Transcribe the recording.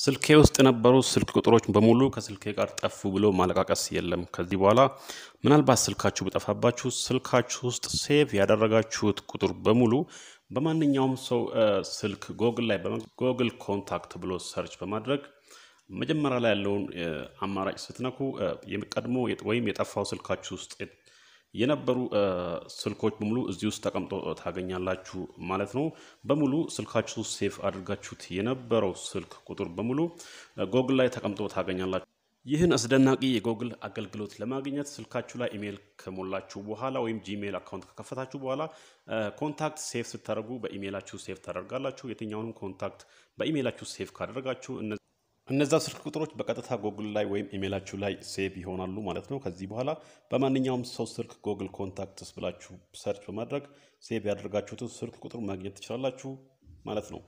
ስልኬ ውስጥ የነበሩ ስልክ ቁጥሮች በሙሉ ከስልኬ ጋር ጠፉ ብሎ ማለቃቀስ የለም። ከዚህ በኋላ ምናልባት ስልካችሁ ብጠፋባችሁ ስልካችሁ ውስጥ ሴቭ ያደረጋችሁት ቁጥር በሙሉ በማንኛውም ሰው ስልክ ጎግል ላይ ጎግል ኮንታክት ብሎ ሰርች በማድረግ መጀመሪያ ላይ ያለውን አማራጭ ስትነኩ የቀድሞ ወይም የጠፋው ስልካችሁ ውስጥ የነበሩ ስልኮች በሙሉ እዚህ ውስጥ ተቀምጦ ታገኛላችሁ ማለት ነው። በሙሉ ስልካችሁ ሴፍ አድርጋችሁት የነበረው ስልክ ቁጥር በሙሉ ጎግል ላይ ተቀምጦ ታገኛላችሁ። ይህን አስደናቂ የጎግል አገልግሎት ለማግኘት ስልካችሁ ላይ ኢሜይል ከሞላችሁ በኋላ ወይም ጂሜይል አካውንት ከከፈታችሁ በኋላ ኮንታክት ሴፍ ስታደርጉ በኢሜይላችሁ ሴፍ ታደርጋላችሁ። የትኛውንም ኮንታክት በኢሜይላችሁ ሴፍ ካደረጋችሁ እነዛ ስልክ ቁጥሮች በቀጥታ ጎግል ላይ ወይም ኢሜላችሁ ላይ ሴቭ ይሆናሉ ማለት ነው። ከዚህ በኋላ በማንኛውም ሰው ስልክ ጎግል ኮንታክትስ ብላችሁ ሰርች በማድረግ ሴቭ ያደርጋችሁትን ስልክ ቁጥር ማግኘት ትችላላችሁ ማለት ነው።